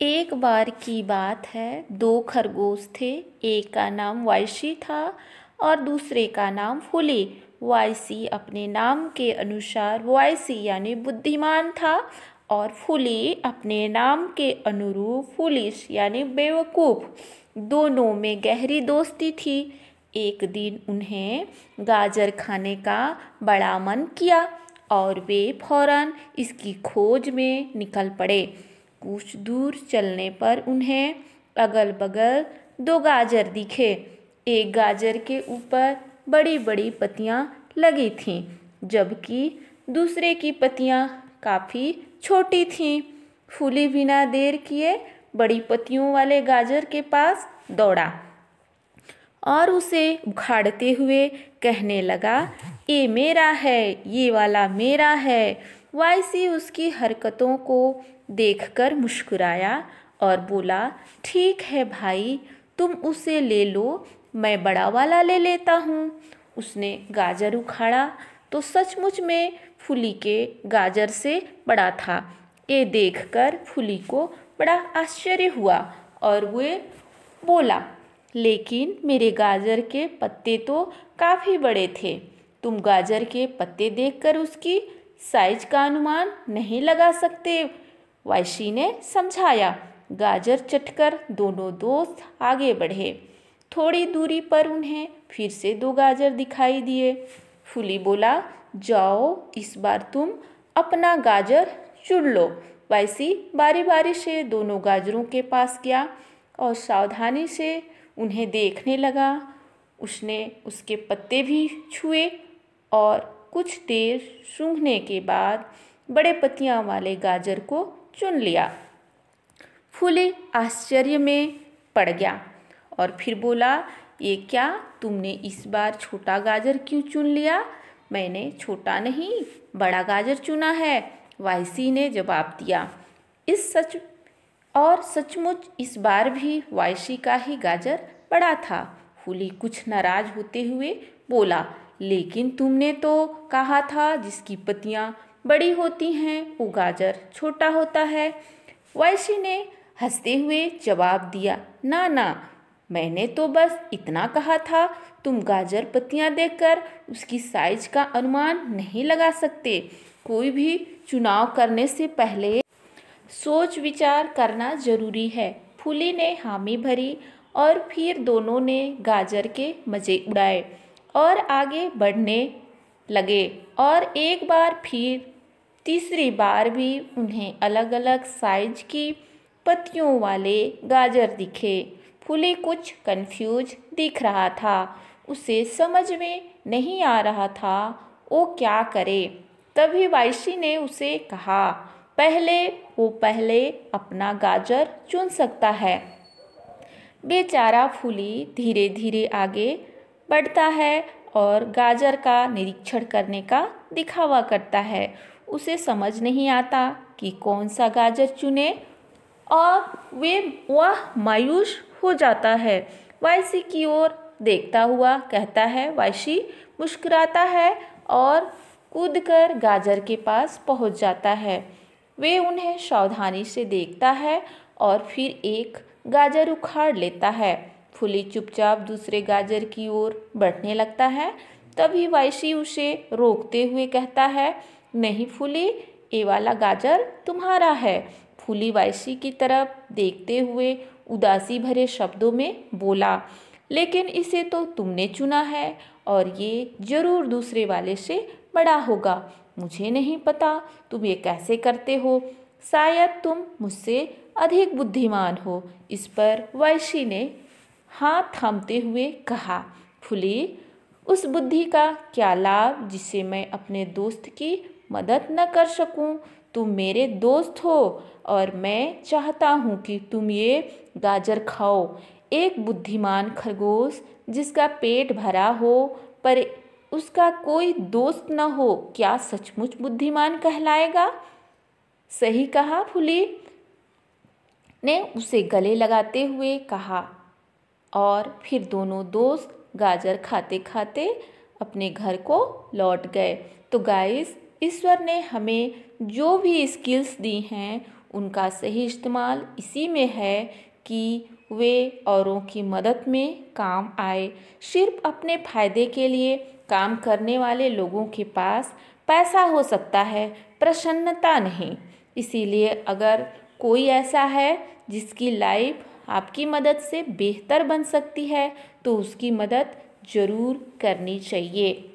एक बार की बात है दो खरगोश थे एक का नाम वायसी था और दूसरे का नाम फुली वायसी अपने नाम के अनुसार वायसी यानी बुद्धिमान था और फुली अपने नाम के अनुरूप फुलिश यानी बेवकूफ़ दोनों में गहरी दोस्ती थी एक दिन उन्हें गाजर खाने का बड़ा मन किया और वे फौरन इसकी खोज में निकल पड़े कुछ दूर चलने पर उन्हें अगल बगल दो गाजर दिखे एक गाजर के ऊपर बड़ी बड़ी पत्तियाँ लगी थीं जबकि दूसरे की पत्तियाँ काफ़ी छोटी थीं फूली बिना देर किए बड़ी पत्तियों वाले गाजर के पास दौड़ा और उसे उखाड़ते हुए कहने लगा ये मेरा है ये वाला मेरा है वाइसी उसकी हरकतों को देखकर मुस्कुराया और बोला ठीक है भाई तुम उसे ले लो मैं बड़ा वाला ले लेता हूँ उसने गाजर उखाड़ा तो सचमुच में फुली के गाजर से बड़ा था ये देखकर फुली को बड़ा आश्चर्य हुआ और वे बोला लेकिन मेरे गाजर के पत्ते तो काफ़ी बड़े थे तुम गाजर के पत्ते देखकर उसकी साइज का अनुमान नहीं लगा सकते वायशी ने समझाया गाजर चटकर दोनों दोस्त आगे बढ़े थोड़ी दूरी पर उन्हें फिर से दो गाजर दिखाई दिए फुली बोला जाओ इस बार तुम अपना गाजर चुन लो वैसी बारी बारी से दोनों गाजरों के पास गया और सावधानी से उन्हें देखने लगा उसने उसके पत्ते भी छुए और कुछ देर सूंघने के बाद बड़े पत्तियाँ वाले गाजर को चुन लिया फूले आश्चर्य में पड़ गया और फिर बोला ये क्या तुमने इस बार छोटा गाजर क्यों चुन लिया मैंने छोटा नहीं बड़ा गाजर चुना है वायसी ने जवाब दिया इस सच और सचमुच इस बार भी वायसी का ही गाजर बड़ा था फूली कुछ नाराज होते हुए बोला लेकिन तुमने तो कहा था जिसकी पतियाँ बड़ी होती हैं वो गाजर छोटा होता है वैशी ने हंसते हुए जवाब दिया ना ना मैंने तो बस इतना कहा था तुम गाजर पत्तियां देखकर उसकी साइज का अनुमान नहीं लगा सकते कोई भी चुनाव करने से पहले सोच विचार करना जरूरी है फूली ने हामी भरी और फिर दोनों ने गाजर के मज़े उड़ाए और आगे बढ़ने लगे और एक बार फिर तीसरी बार भी उन्हें अलग अलग साइज की पत्तियों वाले गाजर दिखे फूले कुछ कंफ्यूज दिख रहा था उसे समझ में नहीं आ रहा था वो क्या करे तभी वाइशी ने उसे कहा पहले वो पहले अपना गाजर चुन सकता है बेचारा फूली धीरे धीरे आगे बढ़ता है और गाजर का निरीक्षण करने का दिखावा करता है उसे समझ नहीं आता कि कौन सा गाजर चुने और वे वह मायूस हो जाता है वायसी की ओर देखता हुआ कहता है वायसी मुस्कुराता है और कूद कर गाजर के पास पहुंच जाता है वे उन्हें सावधानी से देखता है और फिर एक गाजर उखाड़ लेता है फुली चुपचाप दूसरे गाजर की ओर बढ़ने लगता है तभी वायसी उसे रोकते हुए कहता है नहीं फूली ये वाला गाजर तुम्हारा है फूली वायसी की तरफ देखते हुए उदासी भरे शब्दों में बोला लेकिन इसे तो तुमने चुना है और ये ज़रूर दूसरे वाले से बड़ा होगा मुझे नहीं पता तुम ये कैसे करते हो शायद तुम मुझसे अधिक बुद्धिमान हो इस पर वैशी ने हाथ थामते हुए कहा फुली उस बुद्धि का क्या लाभ जिसे मैं अपने दोस्त की मदद न कर सकूं तुम मेरे दोस्त हो और मैं चाहता हूँ कि तुम ये गाजर खाओ एक बुद्धिमान खरगोश जिसका पेट भरा हो पर उसका कोई दोस्त न हो क्या सचमुच बुद्धिमान कहलाएगा सही कहा फुली ने उसे गले लगाते हुए कहा और फिर दोनों दोस्त गाजर खाते खाते अपने घर को लौट गए तो गाइस ईश्वर ने हमें जो भी स्किल्स दी हैं उनका सही इस्तेमाल इसी में है कि वे औरों की मदद में काम आए सिर्फ अपने फायदे के लिए काम करने वाले लोगों के पास पैसा हो सकता है प्रसन्नता नहीं इसीलिए अगर कोई ऐसा है जिसकी लाइफ आपकी मदद से बेहतर बन सकती है तो उसकी मदद ज़रूर करनी चाहिए